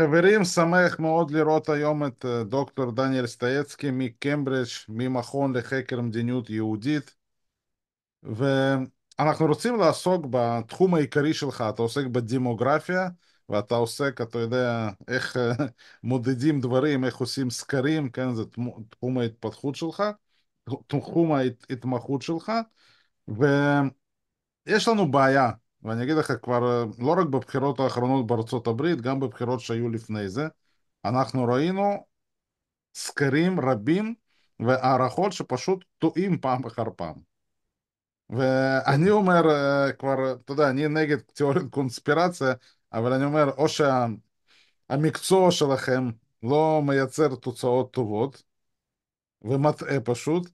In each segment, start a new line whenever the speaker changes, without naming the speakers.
חברים, שמח מאוד לראות היום את אה, דוקטור דניאל סטייצקי מקמברידג', ממכון לחקר מדיניות יהודית, ואנחנו רוצים לעסוק בתחום העיקרי שלך, אתה עוסק בדמוגרפיה, ואתה עוסק, אתה יודע, איך אה, מודדים דברים, איך עושים סקרים, כן, זה תחום ההתפתחות שלך, תחום ההתמחות שלך, ויש לנו בעיה ואני אגיד לך כבר, אה, לא רק בבחירות האחרונות בארצות הברית, גם בבחירות שהיו לפני זה, אנחנו ראינו סקרים רבים והערכות שפשוט טועים פעם אחר פעם. ואני אוקיי. אומר אה, כבר, אתה יודע, אני נגד תיאוריית קונספירציה, אבל אני אומר, או שהמקצוע שלכם לא מייצר תוצאות טובות, ומטעה פשוט,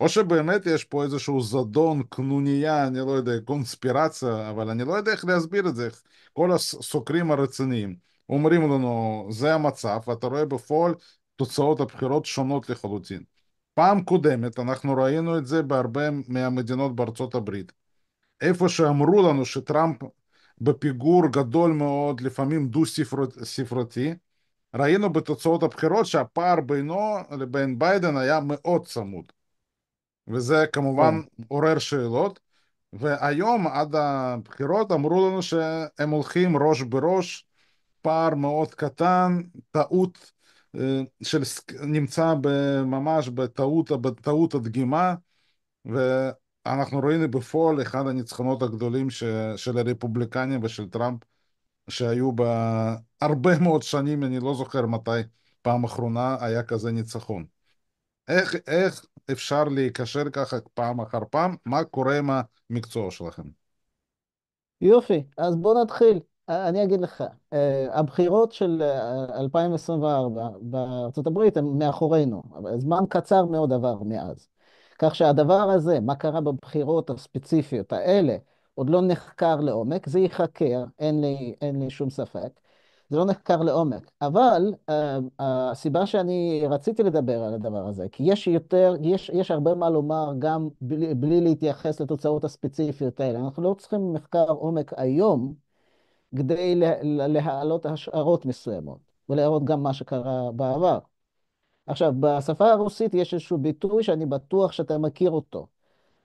או שבאמת יש פה איזשהו זדון, קנוניה, אני לא יודע, קונספירציה, אבל אני לא יודע איך להסביר את זה. כל הסוקרים הרציניים אומרים לנו, זה המצב, ואתה רואה בפועל תוצאות הבחירות שונות לחלוטין. פעם קודמת אנחנו ראינו את זה בהרבה מהמדינות בארצות הברית. איפה שאמרו לנו שטראמפ בפיגור גדול מאוד, לפעמים דו-ספרתי, ראינו בתוצאות הבחירות שהפער בינו לבין ביידן היה מאוד צמוד. וזה כמובן כן. עורר שאלות. והיום עד הבחירות אמרו לנו שהם הולכים ראש בראש, פער מאוד קטן, טעות אה, של, נמצא ממש בטעות, בטעות הדגימה, ואנחנו רואים בפועל אחד הניצחונות הגדולים ש, של הרפובליקנים ושל טראמפ, שהיו בהרבה מאוד שנים, אני לא זוכר מתי פעם אחרונה היה כזה ניצחון. איך, איך אפשר להיקשר ככה פעם אחר פעם? מה קורה עם המקצוע שלכם?
יופי, אז בוא נתחיל. אה, אני אגיד לך, אה, הבחירות של 2024 אה, בארה״ב הן מאחורינו, אבל זמן קצר מאוד עבר מאז. כך שהדבר הזה, מה קרה בבחירות הספציפיות האלה, עוד לא נחקר לעומק, זה ייחקר, אין לי, אין לי שום ספק. זה לא נחקר לעומק. אבל uh, הסיבה שאני רציתי לדבר על הדבר הזה, כי יש יותר, יש, יש הרבה מה לומר גם בלי, בלי להתייחס לתוצאות הספציפיות האלה. אנחנו לא צריכים מחקר עומק היום כדי להעלות השערות מסוימות ולהראות גם מה שקרה בעבר. עכשיו, בשפה הרוסית יש איזשהו ביטוי שאני בטוח שאתה מכיר אותו.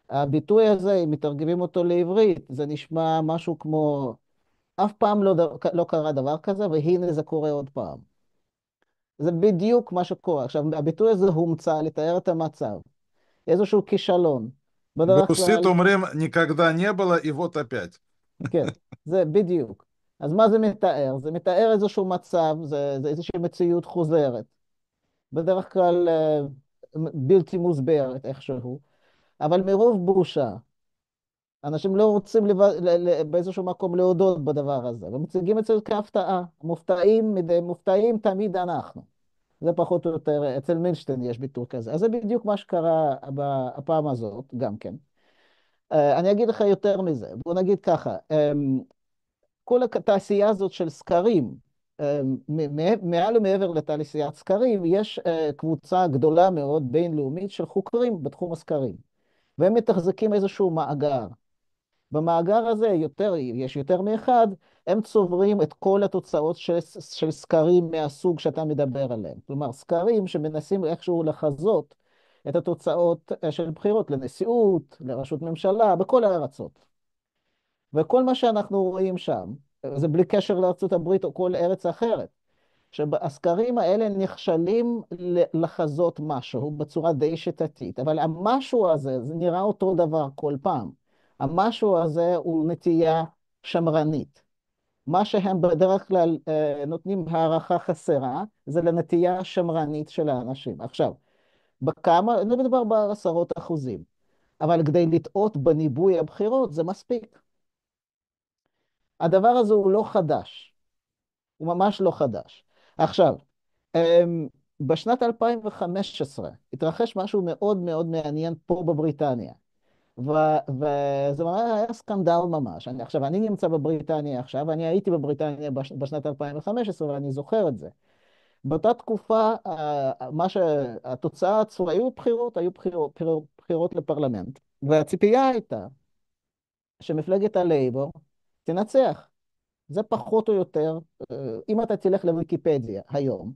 הביטוי הזה, אם מתרגמים אותו לעברית, זה נשמע משהו כמו אף פעם לא, דבר, לא קרה דבר כזה, והנה זה קורה עוד פעם. זה בדיוק מה שקורה. עכשיו, הביטוי הזה הומצא לתאר את המצב. איזשהו כישלון. ברוסית כלל... אומרים,
ניקגדה נבלה איבות הפת.
כן, זה בדיוק. אז מה זה מתאר? זה מתאר איזשהו מצב, זה, זה איזושהי מציאות חוזרת. בדרך כלל אה, בלתי מוסברת איכשהו, אבל מרוב בושה, אנשים לא רוצים לב... באיזשהו מקום להודות בדבר הזה, ומציגים את זה כהפתעה. מופתעים, מופתעים תמיד אנחנו. זה פחות או יותר, אצל מינשטיין יש ביטוי כזה. אז זה בדיוק מה שקרה בפעם הזאת, גם כן. אה, אני אגיד לך יותר מזה, בוא נגיד ככה, אמ, כל התעשייה הזאת של סקרים, אמ, מעל ומעבר לתעשיית סקרים, יש אה, קבוצה גדולה מאוד בינלאומית של חוקרים בתחום הסקרים, והם מתחזקים איזשהו מאגר. במאגר הזה יותר, יש יותר מאחד, הם צוברים את כל התוצאות של, של סקרים מהסוג שאתה מדבר עליהם. כלומר, סקרים שמנסים איכשהו לחזות את התוצאות אה, של בחירות לנשיאות, לראשות ממשלה, בכל הארצות. וכל מה שאנחנו רואים שם, זה בלי קשר לארצות הברית או כל ארץ אחרת, שהסקרים האלה נכשלים לחזות משהו בצורה די שיטתית, אבל המשהו הזה, זה נראה אותו דבר כל פעם. המשהו הזה הוא נטייה שמרנית. מה שהם בדרך כלל אה, נותנים הערכה חסרה, זה לנטייה שמרנית של האנשים. עכשיו, בכמה, זה לא מדובר בעשרות אחוזים, אבל כדי לטעות בניבוי הבחירות זה מספיק. הדבר הזה הוא לא חדש, הוא ממש לא חדש. עכשיו, אמ, בשנת 2015 התרחש משהו מאוד מאוד מעניין פה בבריטניה. ו, וזה היה סקנדל ממש. אני, עכשיו, אני נמצא בבריטניה עכשיו, אני הייתי בבריטניה בש, בשנת 2015 ואני זוכר את זה. באותה תקופה, מה שהתוצאה עצמה, היו בחירות, היו בחירות, בחירות לפרלמנט, והציפייה הייתה שמפלגת הלייבור תנצח. זה פחות או יותר, אה, אם אתה תלך לוויקיפדיה היום,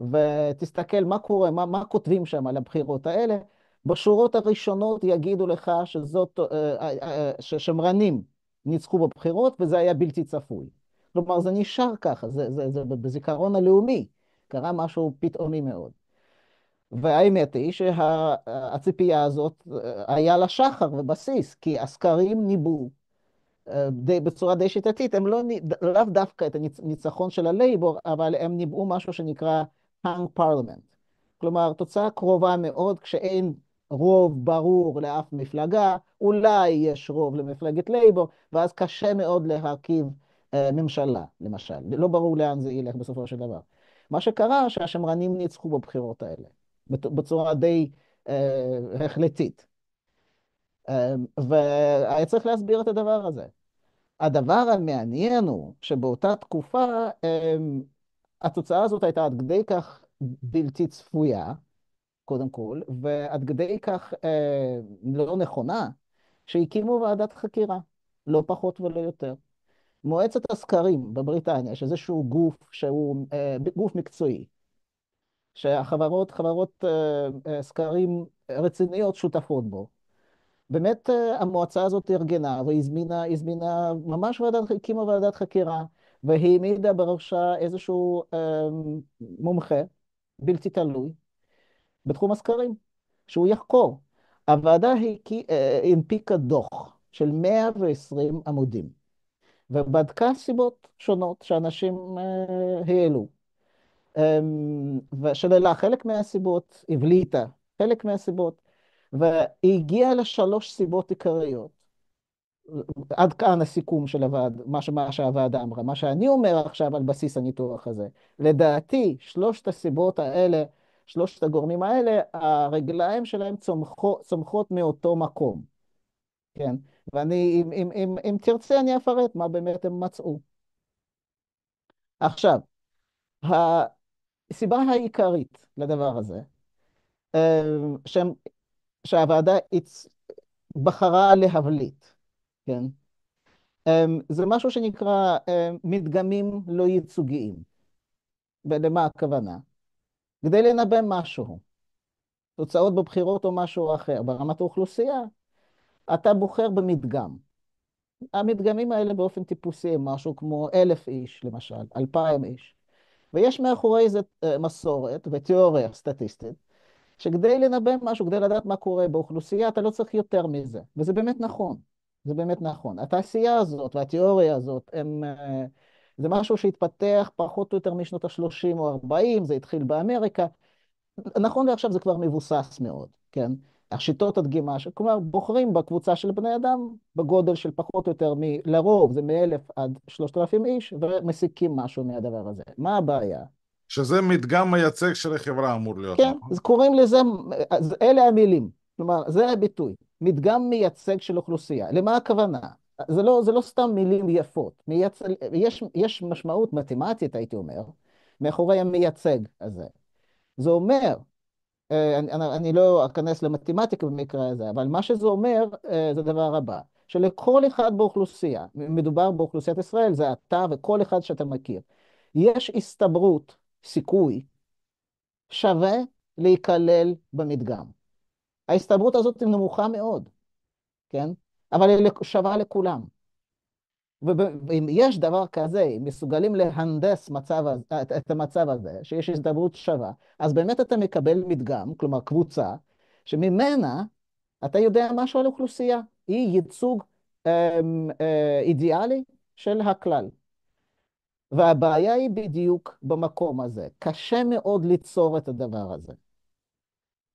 ותסתכל מה קורה, מה, מה כותבים שם על הבחירות האלה, בשורות הראשונות יגידו לך שזאת, אה, אה, אה, ששמרנים ניצחו בבחירות וזה היה בלתי צפוי. כלומר, זה נשאר ככה, זה, זה, זה בזיכרון הלאומי, קרה משהו פתאומי מאוד. והאמת היא שהציפייה הזאת, היה לה שחר ובסיס, כי הסקרים ניבאו בצורה די שיטתית, הם לא, לאו דווקא את הניצחון של הלייבור, אבל הם ניבאו משהו שנקרא hung parliament. כלומר, תוצאה קרובה מאוד כשאין רוב ברור לאף מפלגה, אולי יש רוב למפלגת לייבור, ואז קשה מאוד להרכיב אה, ממשלה, למשל. לא ברור לאן זה ילך בסופו של דבר. מה שקרה, שהשמרנים ניצחו בבחירות האלה, בצורה די אה, החלטית. אה, והיה צריך להסביר את הדבר הזה. הדבר המעניין הוא שבאותה תקופה אה, התוצאה הזאת הייתה עד כדי כך בלתי צפויה, קודם כל, ועד כדי כך אה, לא נכונה, שהקימו ועדת חקירה, לא פחות ולא יותר. מועצת הסקרים בבריטניה, שזה שהוא גוף שהוא אה, גוף מקצועי, שהחברות, חברות אה, אה סקרים רציניות שותפות בו. באמת אה, המועצה הזאת ארגנה והזמינה, הזמינה, ממש ועדת, הקימה ועדת חקירה, והעמידה בראשה איזשהו אה, מומחה בלתי תלוי, בתחום הסקרים, שהוא יחקור. הוועדה אה, הנפיקה דוח של 120 עמודים, ובדקה סיבות שונות שאנשים אה, העלו. אמ, ושללה חלק מהסיבות, הבליטה חלק מהסיבות, והיא הגיעה לשלוש סיבות עיקריות. עד כאן הסיכום של הוועד, מה, מה שהוועדה אמרה. מה שאני אומר עכשיו על בסיס הניתוח הזה, לדעתי, שלושת הסיבות האלה שלושת הגורמים האלה, הרגליים שלהם צומחו, צומחות מאותו מקום. כן, ואני, אם, אם, אם, אם תרצה, אני אפרט מה באמת הם מצאו. עכשיו, הסיבה העיקרית לדבר הזה, אה, שהם, שהוועדה הצ... בחרה להבליט, כן? אה, זה משהו שנקרא אה, מדגמים לא ייצוגיים. ולמה הכוונה? כדי לנבא משהו, תוצאות בבחירות או משהו אחר, ברמת האוכלוסייה, אתה בוחר במדגם. המדגמים האלה באופן טיפוסי הם משהו כמו אלף איש, למשל, אלפיים איש. ויש מאחורי זה אה, מסורת ותיאוריה סטטיסטית, שכדי לנבא משהו, כדי לדעת מה קורה באוכלוסייה, אתה לא צריך יותר מזה. וזה באמת נכון, זה באמת נכון. התעשייה הזאת והתיאוריה הזאת, הם... Uh, זה משהו שהתפתח פחות או יותר משנות ה-30 או 40, זה התחיל באמריקה. נכון לעכשיו זה כבר מבוסס מאוד, כן? השיטות הדגימה, כלומר בוחרים בקבוצה של בני אדם בגודל של פחות או יותר מ... לרוב זה מאלף עד שלושת אלפים איש, ומסיקים משהו מהדבר הזה. מה הבעיה?
שזה מדגם מייצג של החברה אמור להיות. כן, אז
נכון? קוראים לזה, אז אלה המילים, כלומר זה הביטוי, מדגם מייצג של אוכלוסייה. למה הכוונה? זה לא, זה לא סתם מילים יפות, מייצל, יש, יש משמעות מתמטית, הייתי אומר, מאחורי המייצג הזה. זה אומר, אה, אני, אני לא אכנס למתמטיקה במקרה הזה, אבל מה שזה אומר אה, זה הדבר הבא, שלכל אחד באוכלוסייה, מדובר באוכלוסיית ישראל, זה אתה וכל אחד שאתה מכיר, יש הסתברות, סיכוי, שווה להיכלל במדגם. ההסתברות הזאת היא נמוכה מאוד, כן? אבל היא שווה לכולם. ואם יש דבר כזה, אם מסוגלים להנדס מצב, את המצב הזה, שיש הזדמנות שווה, אז באמת אתה מקבל מדגם, כלומר קבוצה, שממנה אתה יודע משהו על אוכלוסייה. היא ייצוג אה, אה, אידיאלי של הכלל. והבעיה היא בדיוק במקום הזה. קשה מאוד ליצור את הדבר הזה.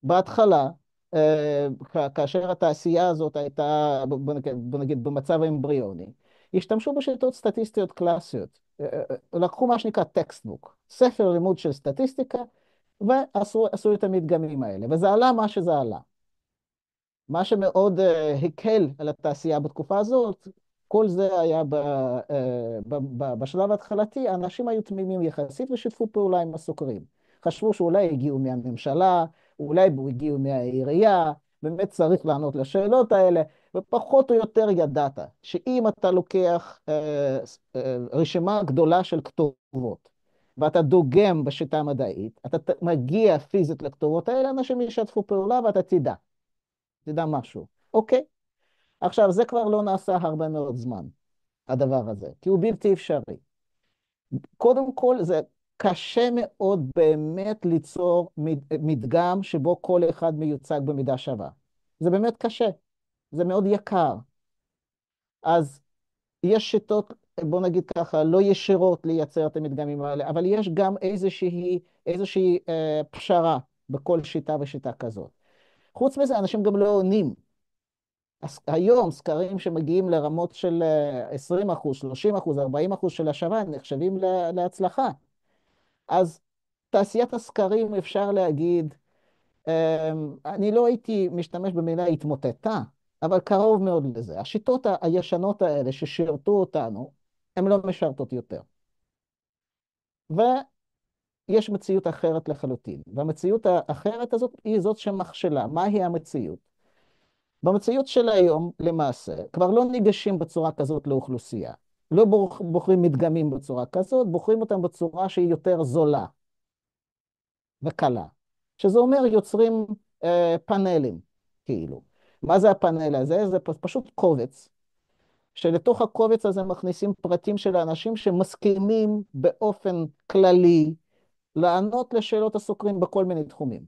בהתחלה, אה, כאשר התעשייה הזאת הייתה, בוא נגיד, בוא נגיד במצב האמבריוני, השתמשו בשיטות סטטיסטיות קלאסיות. אה, אה, לקחו מה שנקרא טקסטבוק, ספר לימוד של סטטיסטיקה, ועשו את המדגמים האלה, וזה עלה מה שזה עלה. מה שמאוד הקל על התעשייה בתקופה הזאת, כל זה היה ב, ב, ב, בשלב ההתחלתי, אנשים היו תמימים יחסית ושיתפו פעולה עם הסוקרים. חשבו שאולי הגיעו מהממשלה, אולי הוא הגיע מהעירייה, באמת צריך לענות לשאלות האלה, ופחות או יותר ידעת שאם אתה לוקח אה, אה, רשימה גדולה של כתובות, ואתה דוגם בשיטה המדעית, אתה מגיע פיזית לכתובות האלה, אנשים ישתפו פעולה ואתה תדע, תדע משהו, אוקיי? עכשיו, זה כבר לא נעשה הרבה מאוד זמן, הדבר הזה, כי הוא בלתי אפשרי. קודם כל, זה קשה מאוד באמת ליצור מדגם שבו כל אחד מיוצג במידה שווה. זה באמת קשה, זה מאוד יקר. אז יש שיטות, בוא נגיד ככה, לא ישירות לייצר את המדגמים האלה, אבל יש גם איזושהי, איזושהי אה, פשרה בכל שיטה ושיטה כזאת. חוץ מזה, אנשים גם לא עונים. אז היום סקרים שמגיעים לרמות של 20 אה, אחוז, 30 אחוז, 40 אחוז של השווה נחשבים להצלחה. אז תעשיית הסקרים, אפשר להגיד, אמ, אני לא הייתי משתמש במילה התמוטטה, אבל קרוב מאוד לזה. השיטות הישנות האלה ששירתו אותנו, הן לא משרתות יותר. ויש מציאות אחרת לחלוטין, והמציאות האחרת הזאת היא זאת שמכשלה. מהי המציאות? במציאות של היום, למעשה, כבר לא ניגשים בצורה כזאת לאוכלוסייה. לא בוחרים מדגמים בצורה כזאת, בוחרים אותם בצורה שהיא יותר זולה וקלה. שזה אומר יוצרים אה, פאנלים, כאילו. מה זה הפאנל הזה? זה פשוט קובץ, שלתוך הקובץ הזה מכניסים פרטים של האנשים שמסכימים באופן כללי לענות לשאלות הסוקרים בכל מיני תחומים.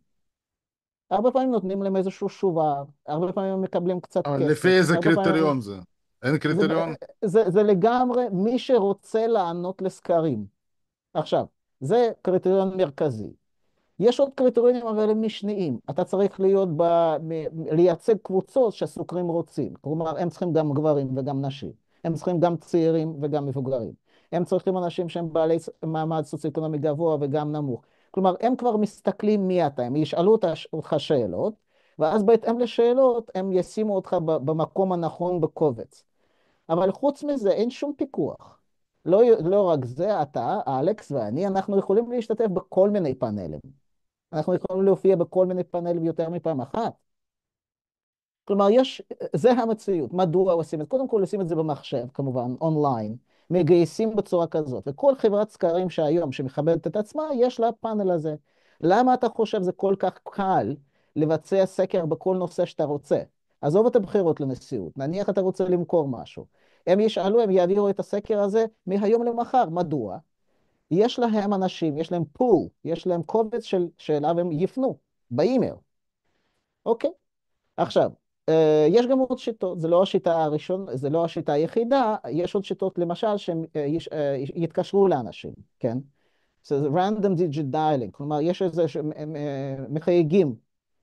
הרבה פעמים נותנים להם איזושהי שובה, הרבה פעמים הם מקבלים קצת כסף. לפי איזה קריטריון פעמים... זה? אין קריטריון? זה, זה, זה לגמרי מי שרוצה לענות לסקרים. עכשיו, זה קריטריון מרכזי. יש עוד קריטריונים, אבל הם משניים. אתה צריך להיות ב... לייצג קבוצות שהסוקרים רוצים. כלומר, הם צריכים גם גברים וגם נשים. הם צריכים גם צעירים וגם מבוגרים. הם צריכים אנשים שהם בעלי מעמד סוציו-אקונומי גבוה וגם נמוך. כלומר, הם כבר מסתכלים מי אתה, הם ישאלו אותך שאלות, ואז בהתאם לשאלות, הם ישימו אותך במקום הנכון בקובץ. אבל חוץ מזה אין שום פיקוח. לא, לא רק זה, אתה, אלכס ואני, אנחנו יכולים להשתתף בכל מיני פאנלים. אנחנו יכולים להופיע בכל מיני פאנלים יותר מפעם אחת. כלומר, יש, זה המציאות. מדוע עושים את זה? קודם כל עושים את זה במחשב, כמובן, אונליין. מגייסים בצורה כזאת. וכל חברת סקרים שהיום, שמכבדת את עצמה, יש לה פאנל הזה. למה אתה חושב זה כל כך קל לבצע סקר בכל נושא שאתה רוצה? עזוב את הבחירות לנשיאות, נניח אתה רוצה למכור משהו. הם ישאלו, הם יעבירו את הסקר הזה מהיום למחר. מדוע? יש להם אנשים, יש להם פול, יש להם קובץ של, שאליו הם יפנו, באימייל. אוקיי? עכשיו, אה, יש גם עוד שיטות, זה לא השיטה הראשונה, זה לא השיטה היחידה, יש עוד שיטות, למשל, שהם אה, יש, אה, יתקשרו לאנשים, כן? זה So random digit dialing, כלומר, יש איזה, שהם מחייגים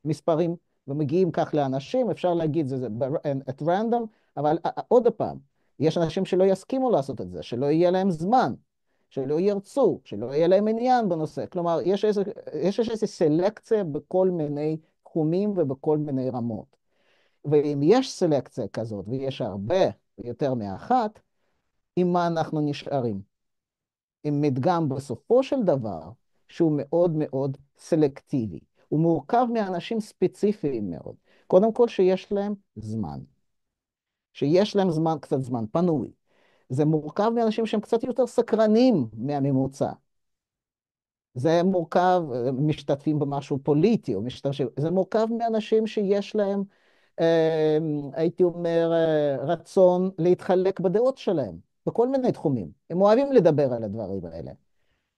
מספרים. ומגיעים כך לאנשים, אפשר להגיד זה, זה at random, אבל אה, אה, עוד פעם, יש אנשים שלא יסכימו לעשות את זה, שלא יהיה להם זמן, שלא ירצו, שלא יהיה להם עניין בנושא. כלומר, יש איזו, יש איזו סלקציה בכל מיני תחומים ובכל מיני רמות. ואם יש סלקציה כזאת, ויש הרבה, יותר מאחת, עם מה אנחנו נשארים? עם מדגם בסופו של דבר שהוא מאוד מאוד סלקטיבי. הוא מורכב מאנשים ספציפיים מאוד. קודם כל שיש להם זמן. שיש להם זמן, קצת זמן פנוי. זה מורכב מאנשים שהם קצת יותר סקרנים מהממוצע. זה מורכב, משתתפים במשהו פוליטי, או משתמשים, זה מורכב מאנשים שיש להם, אה, הייתי אומר, אה, רצון להתחלק בדעות שלהם, בכל מיני תחומים. הם אוהבים לדבר על הדברים האלה.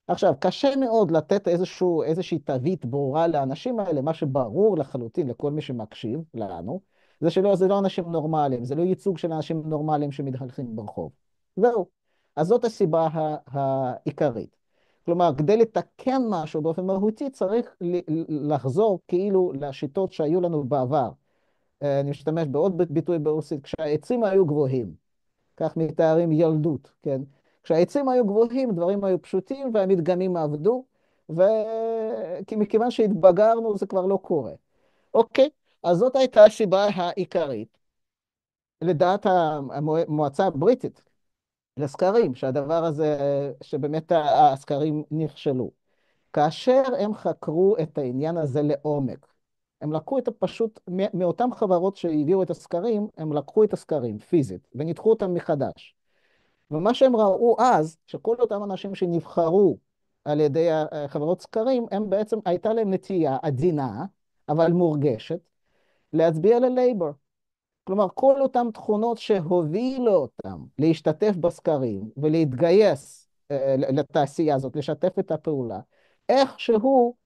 עכשיו, קשה מאוד לתת איזשהו, איזושהי תווית ברורה לאנשים האלה, מה שברור לחלוטין לכל מי שמקשיב לנו, זה שלא, זה לא אנשים נורמליים, זה לא ייצוג של אנשים נורמליים שמתהלכים ברחוב. זהו. אז זאת הסיבה העיקרית. כלומר, כדי לתקן משהו באופן מהותי, צריך לחזור כאילו לשיטות שהיו לנו בעבר. אה, אני משתמש בעוד ביטוי ברוסית, כשהעצים היו גבוהים. כך מתארים ילדות, כן? כשהעצים היו גבוהים, דברים היו פשוטים והמדגמים עבדו, ומכיוון שהתבגרנו זה כבר לא קורה. אוקיי, אז זאת הייתה הסיבה העיקרית, לדעת המועצה הבריטית, לסקרים, שהדבר הזה, שבאמת הסקרים נכשלו. כאשר הם חקרו את העניין הזה לעומק, הם לקחו את הפשוט, מאותן חברות שהעבירו את הסקרים, הם לקחו את הסקרים פיזית, וניתחו אותם מחדש. ומה שהם ראו אז, שכל אותם אנשים שנבחרו על ידי אה, חברות סקרים, הם בעצם, הייתה להם נטייה עדינה, אבל מורגשת, להצביע ללייבור. כלומר, כל אותן תכונות שהובילו אותם להשתתף בסקרים ולהתגייס אה, לתעשייה הזאת, לשתף את הפעולה, איכשהו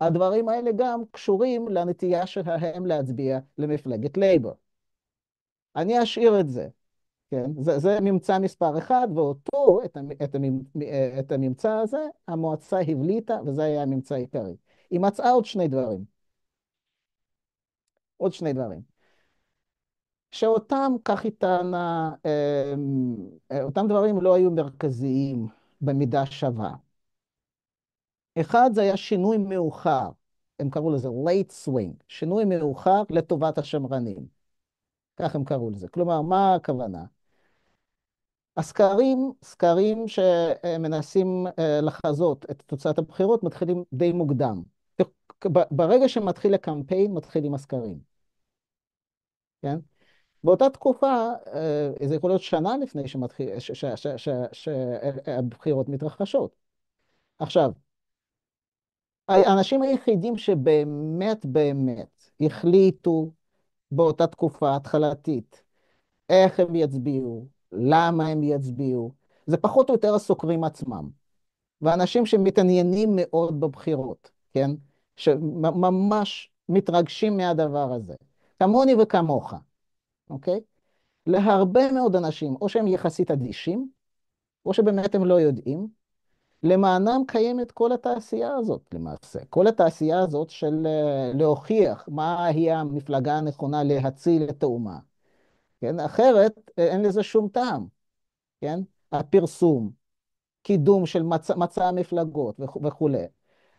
הדברים האלה גם קשורים לנטייה שלהם להצביע למפלגת לייבור. אני אשאיר את זה. כן? זה, זה ממצא מספר אחד, ואותו, את, את, את הממצא הזה, המועצה הבליטה, וזה היה הממצא העיקרי. היא מצאה עוד שני דברים. עוד שני דברים. שאותם, כך היא טענה, אמ, אותם דברים לא היו מרכזיים במידה שווה. אחד, זה היה שינוי מאוחר, הם קראו לזה late swing, שינוי מאוחר לטובת השמרנים. כך הם קראו לזה. כלומר, מה הכוונה? הסקרים, סקרים שמנסים אה, לחזות את תוצאת הבחירות, מתחילים די מוקדם. ברגע שמתחיל הקמפיין, מתחילים הסקרים. כן? באותה תקופה, אה, זה יכול להיות שנה לפני שהבחירות מתרחשות. עכשיו, האנשים היחידים שבאמת באמת החליטו באותה תקופה התחלתית איך הם יצביעו, למה הם יצביעו, זה פחות או יותר הסוקרים עצמם. ואנשים שמתעניינים מאוד בבחירות, כן? שממש מתרגשים מהדבר הזה. כמוני וכמוך, אוקיי? להרבה מאוד אנשים, או שהם יחסית אדישים, או שבאמת הם לא יודעים, למענם קיימת כל התעשייה הזאת למעשה. כל התעשייה הזאת של אה, להוכיח היא המפלגה הנכונה להציל את האומה. כן? אחרת אה, אין לזה שום טעם, כן? הפרסום, קידום של מצ... מצע המפלגות וכולי.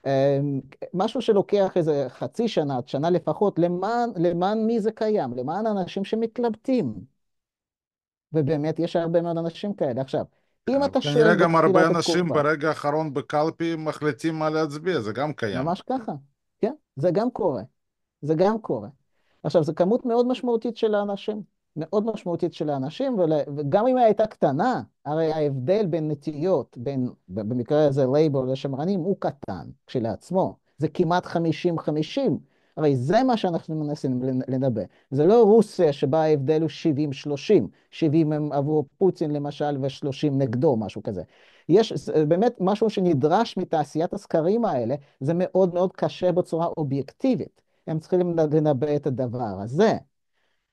אמ, משהו שלוקח איזה חצי שנה, שנה לפחות, למען, למען מי זה קיים? למען אנשים שמתלבטים. ובאמת, יש הרבה מאוד אנשים כאלה. עכשיו, אם כן, אתה שואל... כנראה גם הרבה בקופה, אנשים ברגע
האחרון בקלפי מחליטים מה להצביע, זה גם קיים. ממש
ככה, כן, זה גם קורה. זה גם קורה. עכשיו, זו כמות מאוד משמעותית של האנשים. מאוד משמעותית של האנשים, וגם אם היא הייתה קטנה, הרי ההבדל בין נטיות, בין, במקרה הזה לייבור לשמרנים, הוא קטן כשלעצמו. זה כמעט 50-50. הרי זה מה שאנחנו מנסים לנבא. זה לא רוסיה שבה ההבדל הוא 70-30, 70 הם עבור פוטין למשל ו-30 נגדו, משהו כזה. יש באמת משהו שנדרש מתעשיית הסקרים האלה, זה מאוד מאוד קשה בצורה אובייקטיבית. הם צריכים לנבא את הדבר הזה.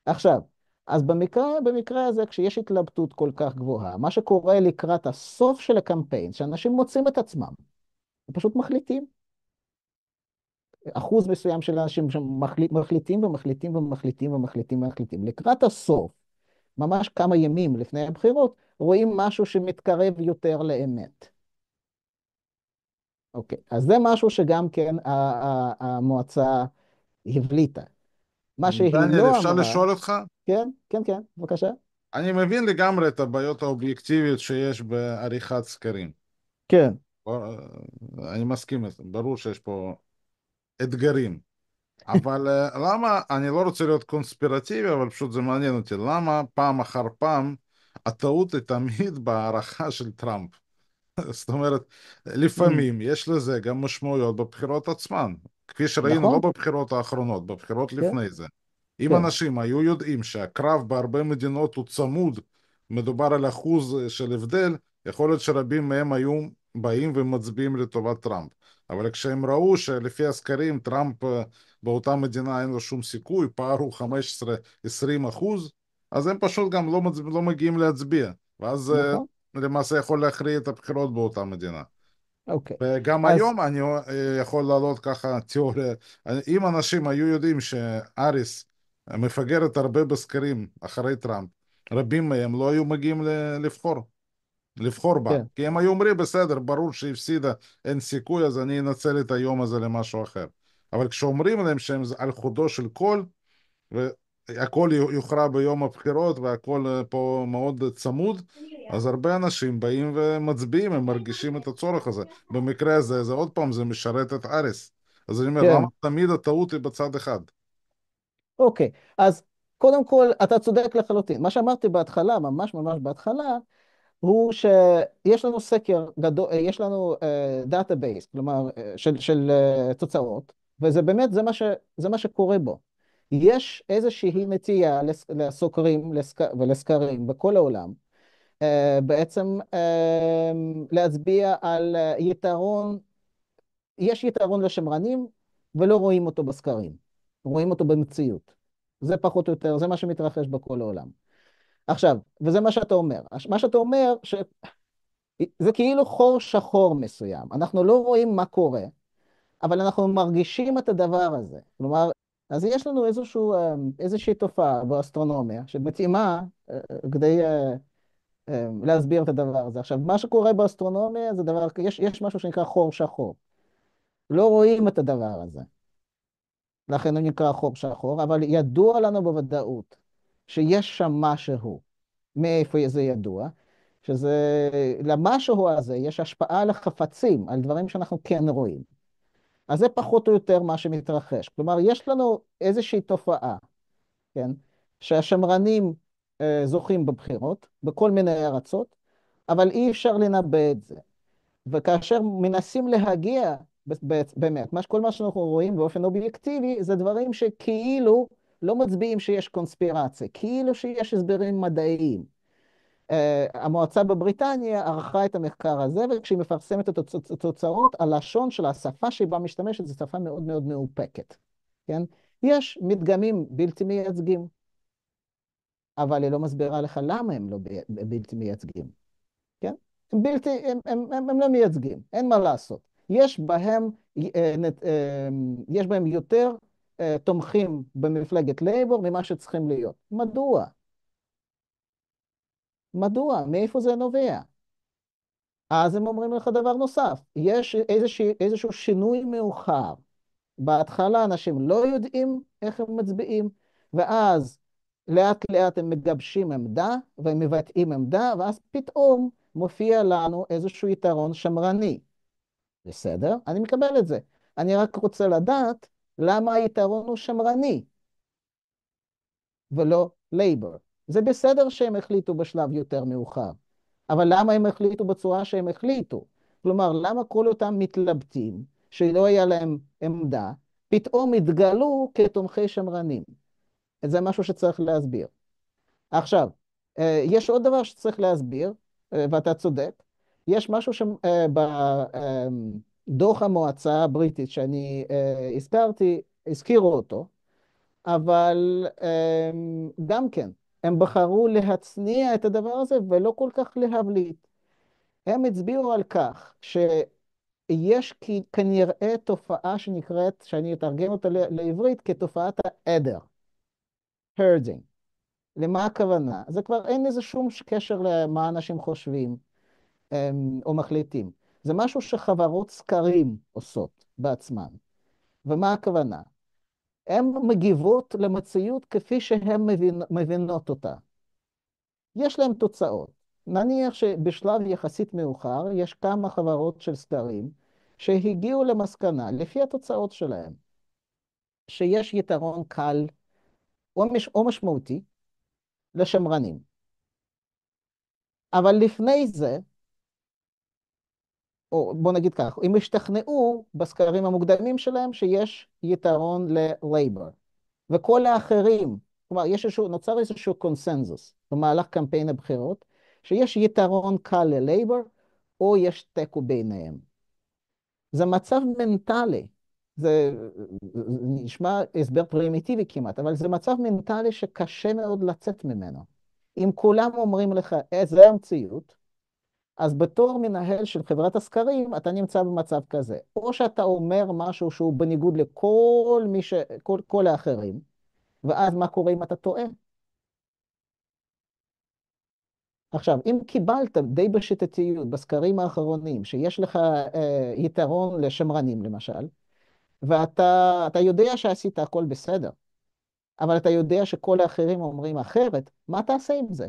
עכשיו, אז במקרה, במקרה הזה, כשיש התלבטות כל כך גבוהה, מה שקורה לקראת הסוף של הקמפיין, שאנשים מוצאים את עצמם, הם פשוט מחליטים. אחוז מסוים של אנשים שמחליטים ומחליטים ומחליטים ומחליטים ומחליטים. לקראת הסוף, ממש כמה ימים לפני הבחירות, רואים משהו שמתקרב יותר לאמת. אוקיי, אז זה משהו שגם כן המועצה הבליטה. מה שהיא לא אמרה... אפשר לשאול אותך? כן, כן, כן, בבקשה.
אני מבין לגמרי את הבעיות האובייקטיביות שיש בעריכת סקרים. כן. אה, אני מסכים, ברור שיש פה אתגרים. אבל אה, למה, אני לא רוצה להיות קונספירטיבי, אבל פשוט זה מעניין אותי, למה פעם אחר פעם הטעות היא תמיד בהערכה של טראמפ? זאת אומרת, לפעמים mm. יש לזה גם משמעויות בבחירות עצמן. כפי שראינו נכון? לא בבחירות האחרונות, בבחירות כן. לפני זה. אם כן. אנשים היו יודעים שהקרב בהרבה מדינות הוא צמוד, מדובר על אחוז אה, של הבדל, יכול להיות שרבים מהם היו באים ומצביעים לטובת טראמפ. אבל כשהם ראו שלפי הסקרים טראמפ אה, באותה מדינה אין לו שום סיכוי, פער הוא 15-20 אחוז, אז הם פשוט גם לא, מצב... לא מגיעים להצביע. ואז אה, נכון. למעשה יכול להכריע את הבחירות באותה מדינה. אוקיי. Okay. וגם אז... היום אני אה, יכול להעלות ככה תיאוריה. אם אנשים היו יודעים שאריס מפגרת הרבה בסקרים אחרי טראמפ, רבים מהם לא היו מגיעים לבחור, לבחור בה. כן. כי הם היו אומרים, בסדר, ברור שהפסידה, אין סיכוי, אז אני אנצל את היום הזה למשהו אחר. אבל כשאומרים להם שהם על חודו של קול, והכול יוכרע ביום הבחירות והכול אה, פה מאוד צמוד, אז הרבה אנשים באים ומצביעים, הם מרגישים את הצורך הזה. במקרה הזה, זה עוד פעם, זה משרת את אריס. אז אני אומר, למה כן. תמיד הטעות היא בצד אחד?
אוקיי, אז קודם כל, אתה צודק לחלוטין. מה שאמרתי בהתחלה, ממש ממש בהתחלה, הוא שיש לנו סקר גדול, יש לנו דאטאבייס, אה, uh, כלומר, uh, של, של uh, תוצאות, וזה באמת, זה מה, ש, זה מה שקורה בו. יש איזושהי נטייה לסוקרים ולסקרים בכל העולם אה, בעצם אה, להצביע על אה, יתרון, יש יתרון לשמרנים ולא רואים אותו בסקרים, רואים אותו במציאות. זה פחות או יותר, זה מה שמתרחש בכל העולם. עכשיו, וזה מה שאתה אומר. מה שאתה אומר, ש... זה כאילו חור שחור מסוים. אנחנו לא רואים מה קורה, אבל אנחנו מרגישים את הדבר הזה. כלומר, אז יש לנו איזשהו, איזושהי תופעה באסטרונומיה שמתאימה כדי אה, להסביר את הדבר הזה. עכשיו, מה שקורה באסטרונומיה זה דבר, יש, יש משהו שנקרא חור שחור. לא רואים את הדבר הזה. לכן הוא נקרא חור שחור, אבל ידוע לנו בוודאות שיש שם משהו. מאיפה זה ידוע? שזה, למשהו הזה יש השפעה על החפצים, על דברים שאנחנו כן רואים. אז זה פחות או יותר מה שמתרחש. כלומר, יש לנו איזושהי תופעה, כן? שהשמרנים אה, זוכים בבחירות, בכל מיני ארצות, אבל אי אפשר לנבא את זה. וכאשר מנסים להגיע, באמת, כל מה שאנחנו רואים באופן אובייקטיבי, זה דברים שכאילו לא מצביעים שיש קונספירציה, כאילו שיש הסברים מדעיים. Uh, המועצה בבריטניה ערכה את המחקר הזה, וכשהיא מפרסמת את התוצאות, הלשון של השפה שבה משתמשת זו שפה מאוד מאוד מאופקת, כן? יש מדגמים בלתי מייצגים, אבל היא לא מסבירה לך למה הם לא בלתי מייצגים, כן? הם בלתי, הם, הם, הם, הם לא מייצגים, אין מה לעשות. יש בהם, אה, אה, יש בהם יותר אה, תומכים במפלגת לייבור ממה שצריכים להיות. מדוע? מדוע? מאיפה זה נובע? אז הם אומרים לך דבר נוסף, יש איזשה, איזשהו שינוי מאוחר. בהתחלה אנשים לא יודעים איך הם מצביעים, ואז לאט לאט הם מגבשים עמדה והם מבטאים עמדה, ואז פתאום מופיע לנו איזשהו יתרון שמרני. בסדר? אני מקבל את זה. אני רק רוצה לדעת למה היתרון הוא שמרני ולא לייבר. זה בסדר שהם החליטו בשלב יותר מאוחר, אבל למה הם החליטו בצורה שהם החליטו? כלומר, למה כל אותם מתלבטים שלא היה להם עמדה, פתאום התגלו כתומכי שמרנים? זה משהו שצריך להסביר. עכשיו, אה, יש עוד דבר שצריך להסביר, אה, ואתה צודק. יש משהו שבדוח אה, המועצה הבריטית שאני הזכרתי, הזכירו אותו, אבל גם כן, הם בחרו להצניע את הדבר הזה ולא כל כך להבליט. הם הצביעו על כך שיש כנראה תופעה שנקראת, שאני אתרגם אותה לעברית, כתופעת העדר. herding. למה הכוונה? זה כבר אין לזה שום קשר למה אנשים חושבים אמ, או מחליטים. זה משהו שחברות סקרים עושות בעצמן. ומה הכוונה? הן מגיבות למציאות כפי שהן מבינ... מבינות אותה. יש להן תוצאות. נניח שבשלב יחסית מאוחר יש כמה חברות של סקרים שהגיעו למסקנה, לפי התוצאות שלהן, שיש יתרון קל או משמעותי לשמרנים. אבל לפני זה, או בואו נגיד כך, הם השתכנעו בסקרים המוקדמים שלהם שיש יתרון ל-Labor. וכל האחרים, כלומר, יש איזשהו, נוצר איזשהו קונסנזוס במהלך קמפיין הבחירות, שיש יתרון קל ל-Labor, או יש תיקו ביניהם. זה מצב מנטלי זה נשמע הסבר פרימיטיבי כמעט, אבל זה מצב מנטלי שקשה מאוד לצאת ממנו. אם כולם אומרים לך, אה, זה המציאות, אז בתור מנהל של חברת הסקרים, אתה נמצא במצב כזה. או שאתה אומר משהו שהוא בניגוד לכל מי ש... כל, כל האחרים, ואז מה קורה אם אתה טועה? עכשיו, אם קיבלת די בשיטתיות בסקרים האחרונים שיש לך אה, יתרון לשמרנים למשל, ואתה יודע שעשית הכל בסדר, אבל אתה יודע שכל האחרים אומרים אחרת, מה תעשה עם זה?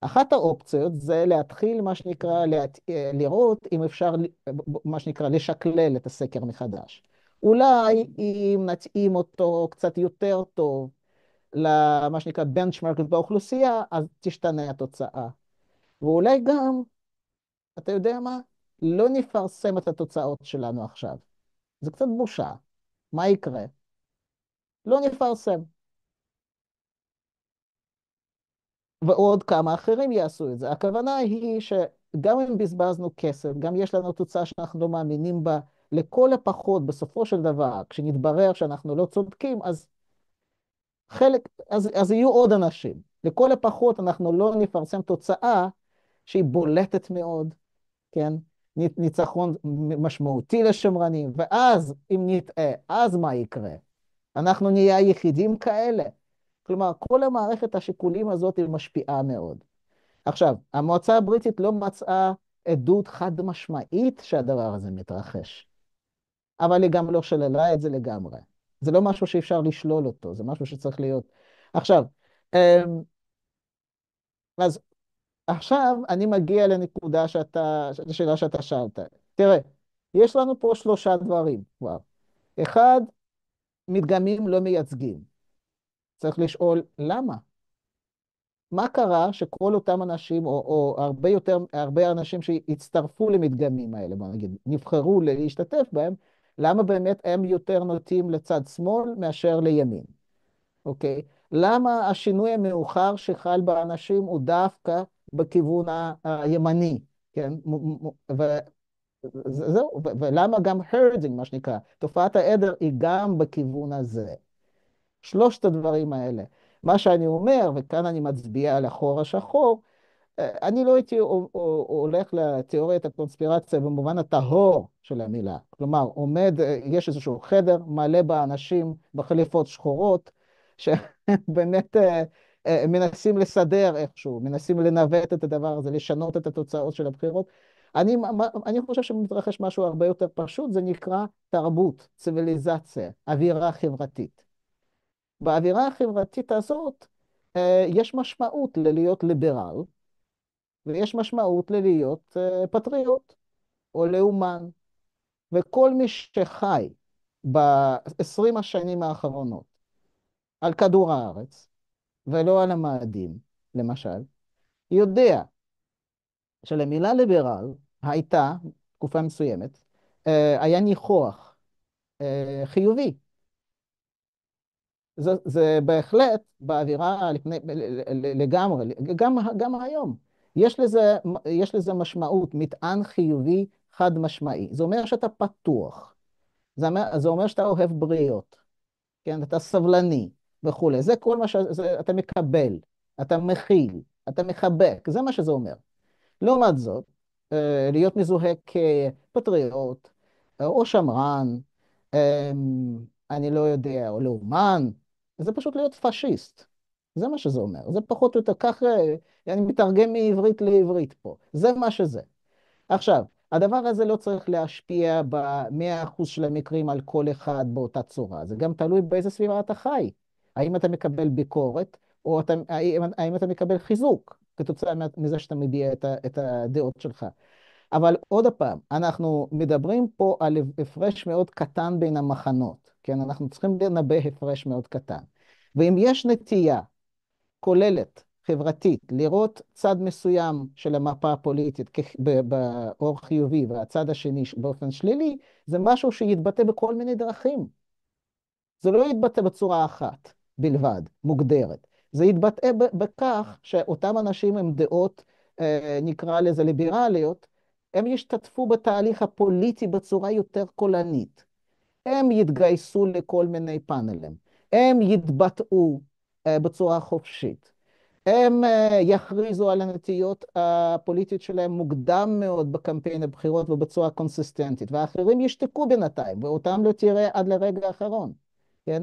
אחת האופציות זה להתחיל, מה שנקרא, להת... אה, לראות אם אפשר, מה שנקרא, לשקלל את הסקר מחדש. אולי אם נתאים אותו קצת יותר טוב למה שנקרא בנצ'מרק באוכלוסייה, אז תשתנה התוצאה. ואולי גם, אתה יודע מה? לא נפרסם את התוצאות שלנו עכשיו. זה קצת בושה. מה יקרה? לא נפרסם. ועוד כמה אחרים יעשו את זה. הכוונה היא שגם אם בזבזנו כסף, גם יש לנו תוצאה שאנחנו לא מאמינים בה, לכל הפחות, בסופו של דבר, כשנתברר שאנחנו לא צודקים, אז חלק, אז, אז יהיו עוד אנשים. לכל הפחות אנחנו לא נפרסם תוצאה שהיא בולטת מאוד, כן? ניצחון משמעותי לשמרנים, ואז אם נטעה, אז מה יקרה? אנחנו נהיה היחידים כאלה. כלומר, כל המערכת השיקולים הזאת היא משפיעה מאוד. עכשיו, המועצה הבריטית לא מצאה עדות חד משמעית שהדבר הזה מתרחש, אבל היא גם לא שללה את זה לגמרי. זה לא משהו שאפשר לשלול אותו, זה משהו שצריך להיות. עכשיו, אמ, אז עכשיו אני מגיע לנקודה שאתה, לשאלה שאתה שאלת. תראה, יש לנו פה שלושה דברים כבר. אחד, מדגמים לא מייצגים. צריך לשאול למה. מה קרה שכל אותם אנשים, או, או הרבה יותר, הרבה אנשים שהצטרפו למדגמים האלה, בוא נגיד, נבחרו להשתתף בהם, למה באמת הם יותר נוטים לצד שמאל מאשר לימין, אוקיי? למה השינוי המאוחר שחל באנשים הוא דווקא בכיוון הימני, כן? וזהו, ולמה גם הרדינג, מה שנקרא, תופעת העדר היא גם בכיוון הזה. שלושת הדברים האלה. מה שאני אומר, וכאן אני מצביע על החור השחור, אה, אני לא הייתי הולך לתיאוריית הקונספירציה במובן הטהור של המילה. כלומר, עומד, אה, יש איזשהו חדר מלא באנשים בחליפות שחורות, שבאמת אה, אה, מנסים לסדר איכשהו, מנסים לנווט את הדבר הזה, לשנות את התוצאות של הבחירות. אני, אני חושב שמתרחש משהו הרבה יותר פשוט, זה נקרא תרבות, ציוויליזציה, אווירה חברתית. באווירה החברתית הזאת אה, יש משמעות ללהיות ליברל, ויש משמעות ללהיות אה, פטריוט או לאומן. וכל מי שחי בעשרים השנים האחרונות על כדור הארץ, ולא על המאדים, למשל, יודע שלמילה ליברל הייתה, תקופה מסוימת, אה, היה ניחוח אה, חיובי. זה, זה בהחלט באווירה לפני, לגמרי, גם, גם היום. יש לזה, יש לזה משמעות, מטען חיובי חד משמעי. זה אומר שאתה פתוח. זה אומר, זה אומר שאתה אוהב בריאות, כן? אתה סבלני. וכולי. זה כל מה שאתה מקבל, אתה מכיל, אתה מחבק, זה מה שזה אומר. לעומת זאת, אה, להיות מזוהה כפטריוט, אה, או שמרן, אה, אני לא יודע, או לאומן, זה פשוט להיות פשיסט. זה מה שזה אומר. זה פחות או יותר כך, אני מתרגם מעברית לעברית פה. זה מה שזה. עכשיו, הדבר הזה לא צריך להשפיע במאה אחוז של המקרים על כל אחד באותה צורה. זה גם תלוי באיזה סביבה אתה חי. האם אתה מקבל ביקורת, או אתה, האם, האם אתה מקבל חיזוק כתוצאה מזה שאתה מביע את, ה, את הדעות שלך. אבל עוד פעם, אנחנו מדברים פה על הפרש מאוד קטן בין המחנות, כן? אנחנו צריכים לנבא הפרש מאוד קטן. ואם יש נטייה כוללת, חברתית, לראות צד מסוים של המפה הפוליטית באור חיובי והצד השני באופן שלילי, זה משהו שיתבטא בכל מיני דרכים. זה לא יתבטא בצורה אחת. בלבד, מוגדרת. זה יתבטא בכך שאותם אנשים עם דעות, אה, נקרא לזה ליברליות, הם ישתתפו בתהליך הפוליטי בצורה יותר קולנית. הם יתגייסו לכל מיני פאנלים, הם יתבטאו אה, בצורה חופשית, הם אה, יכריזו על הנטיות הפוליטיות שלהם מוקדם מאוד בקמפיין הבחירות ובצורה קונסיסטנטית, ואחרים ישתקו בינתיים, ואותם לא תראה עד לרגע האחרון, כן?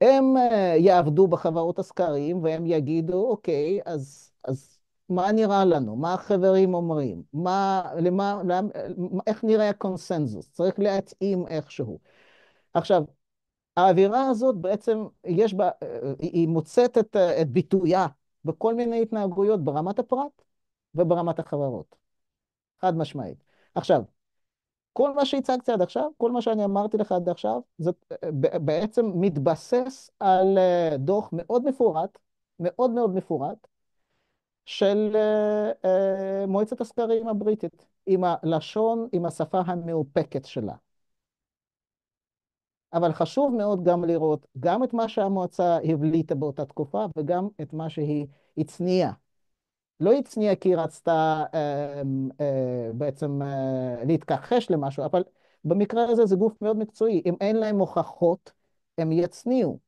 הם אה, יעבדו בחברות הסקרים והם יגידו, אוקיי, אז, אז מה נראה לנו? מה החברים אומרים? מה, למה, למה, אה, איך נראה הקונסנזוס? צריך להתאים איכשהו. עכשיו, האווירה הזאת בעצם, יש בה, אה, היא מוצאת את, את ביטויה בכל מיני התנהגויות ברמת הפרט וברמת החברות. חד משמעית. עכשיו, כל מה שהצגתי עד עכשיו, כל מה שאני אמרתי לך עד עכשיו, זה בעצם מתבסס על אה, דוח מאוד מפורט, מאוד מאוד מפורט, של אה, אה, מועצת הסקרים הבריטית, עם הלשון, עם השפה המאופקת שלה. אבל חשוב מאוד גם לראות גם את מה שהמועצה הבליטה באותה תקופה וגם את מה שהיא הצניעה לא הצניעה כי היא רצתה אמ, אה, בעצם אה, להתכחש למשהו, אבל במקרה הזה זה גוף מאוד מקצועי. אם אין להם הוכחות, הם יצניעו.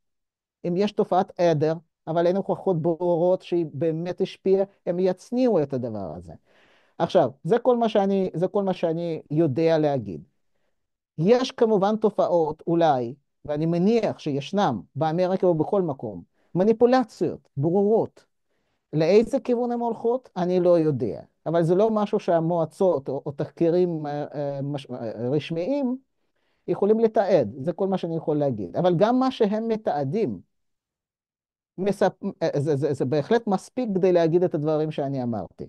אם יש תופעת עדר, אבל אין הוכחות ברורות שהיא באמת השפיעה, הם יצניעו את הדבר הזה. עכשיו, זה כל מה שאני, זה כל מה שאני יודע להגיד. יש כמובן תופעות, אולי, ואני מניח שישנם באמריקה ובכל מקום, מניפולציות ברורות לאיזה כיוון הן הולכות, אני לא יודע. אבל זה לא משהו שהמועצות או, או תחקירים אה, אה מש... אה, רשמיים יכולים לתעד, זה כל מה שאני יכול להגיד. אבל גם מה שהם מתעדים, מספ... זה, אה, זה, זה, זה בהחלט מספיק כדי להגיד את הדברים שאני אמרתי.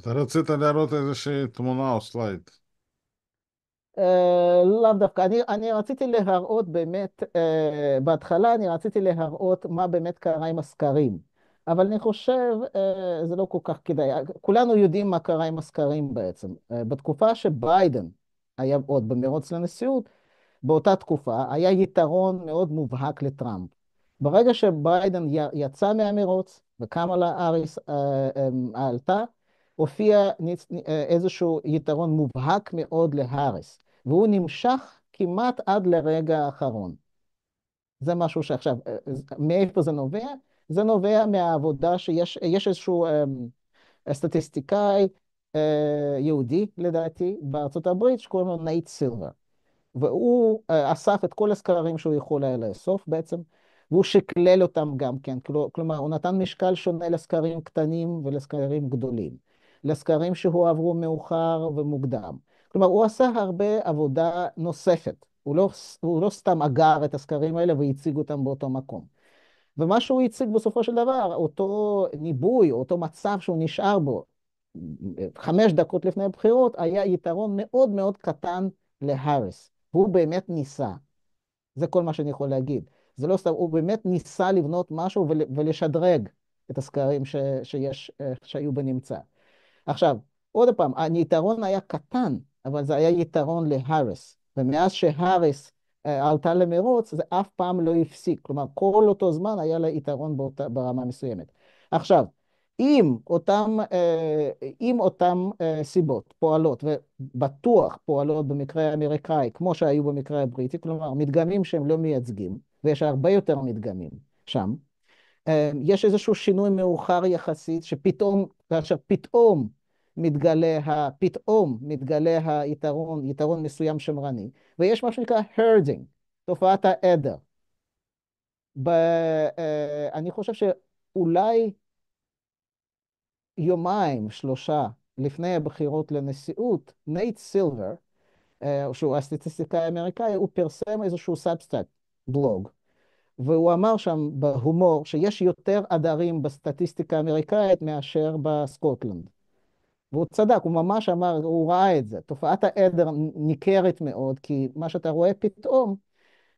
אתה
רצית להראות איזושהי תמונה או סלייד.
אה, לאו דווקא, אני, אני רציתי להראות באמת, uh, בהתחלה אני רציתי להראות מה באמת קרה עם הסקרים, אבל אני חושב, uh, זה לא כל כך כדאי, כולנו יודעים מה קרה עם הסקרים בעצם. Uh, בתקופה שביידן היה עוד במרוץ לנשיאות, באותה תקופה היה יתרון מאוד מובהק לטראמפ. ברגע שביידן יצא מהמרוץ וקמלה האריס אמ, עלתה, הופיע איזשהו יתרון מובהק מאוד להאריס. והוא נמשך כמעט עד לרגע האחרון. זה משהו שעכשיו, אה, אה, מאיפה זה נובע? זה נובע מהעבודה שיש איזשהו אה, סטטיסטיקאי יהודי, לדעתי, בארצות הברית, שקוראים לו נייט סילבר. והוא אסף את כל הסקרים שהוא יכול היה לאסוף בעצם, והוא שקלל אותם גם כן, כלומר, הוא נתן משקל שונה לסקרים קטנים ולסקרים גדולים, לסקרים שהועברו מאוחר ומוקדם. כלומר, הוא עשה הרבה עבודה נוספת. הוא לא, הוא לא סתם אגר את הסקרים האלה והציג אותם באותו מקום. ומה שהוא הציג בסופו של דבר, אותו ניבוי, אותו מצב שהוא נשאר בו חמש דקות לפני הבחירות, היה יתרון מאוד מאוד קטן להאריס. הוא באמת ניסה. זה כל מה שאני יכול להגיד. זה לא סתם, הוא באמת ניסה לבנות משהו ול, ולשדרג את הסקרים ש, שיש, אה, שהיו בנמצא. עכשיו, עוד פעם, היתרון היה קטן, אבל זה היה יתרון להאריס. ומאז שהאריס uh, עלתה למרוץ, זה אף פעם לא הפסיק. כלומר, כל אותו זמן היה לה יתרון באותה, ברמה מסוימת. עכשיו, אם אותם, uh, אם אותם uh, סיבות פועלות, ובטוח פועלות במקרה האמריקאי, כמו שהיו במקרה הבריטי, כלומר, מדגמים שהם לא מייצגים, ויש הרבה יותר מדגמים שם, יש איזשהו שינוי מאוחר יחסית, שפתאום, כאשר פתאום מתגלה פתאום מתגלה היתרון, יתרון מסוים שמרני, ויש מה שנקרא הרדינג, תופעת העדר. ב, אה, אני חושב שאולי יומיים, שלושה, לפני הבחירות לנשיאות, נייט סילבר, אה, שהוא הסטטיסטיקאי האמריקאי, הוא פרסם איזשהו סאבסטאט, בלוג, והוא אמר שם בהומור שיש יותר עדרים בסטטיסטיקה האמריקאית מאשר בסקוטלנד. והוא צדק, הוא ממש אמר, הוא ראה את זה. תופעת העדר ניכרת מאוד, כי מה שאתה רואה פתאום,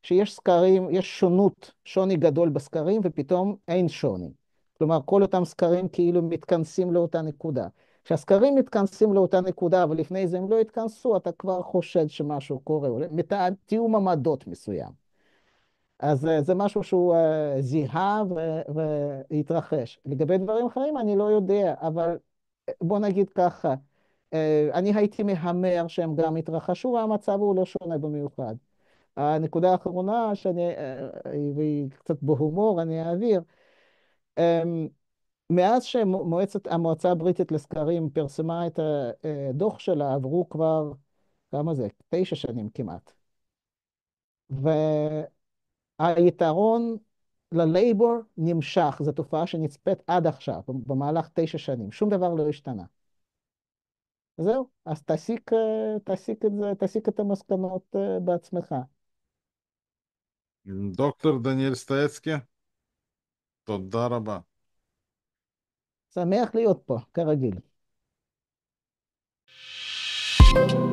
שיש סקרים, יש שונות, שוני גדול בסקרים, ופתאום אין שוני. כלומר, כל אותם סקרים כאילו מתכנסים לאותה נקודה. כשהסקרים מתכנסים לאותה נקודה, אבל לפני זה הם לא התכנסו, אתה כבר חושד שמשהו קורה, תיאום עמדות מסוים. אז אה, זה משהו שהוא אה, זיהה והתרחש. לגבי דברים אחרים, אני לא יודע, אבל בוא נגיד ככה, אה, אני הייתי מהמר שהם גם התרחשו, והמצב הוא לא שונה במיוחד. הנקודה האחרונה, שאני, אה, אה, והיא קצת בהומור, אני אעביר, אמ, מאז שהמועצה הבריטית לסקרים פרסמה את הדוח שלה, עברו כבר, כמה זה? תשע שנים כמעט. והיתרון ללייבור נמשך, זו תופעה שנצפית עד עכשיו, במהלך תשע שנים, שום דבר לא השתנה. זהו, אז תסיק, אה, תסיק את זה, תסיק את המסקנות אה, בעצמך.
דוקטור דניאל
סטייצקי, תודה רבה. שמח להיות פה, כרגיל. thank you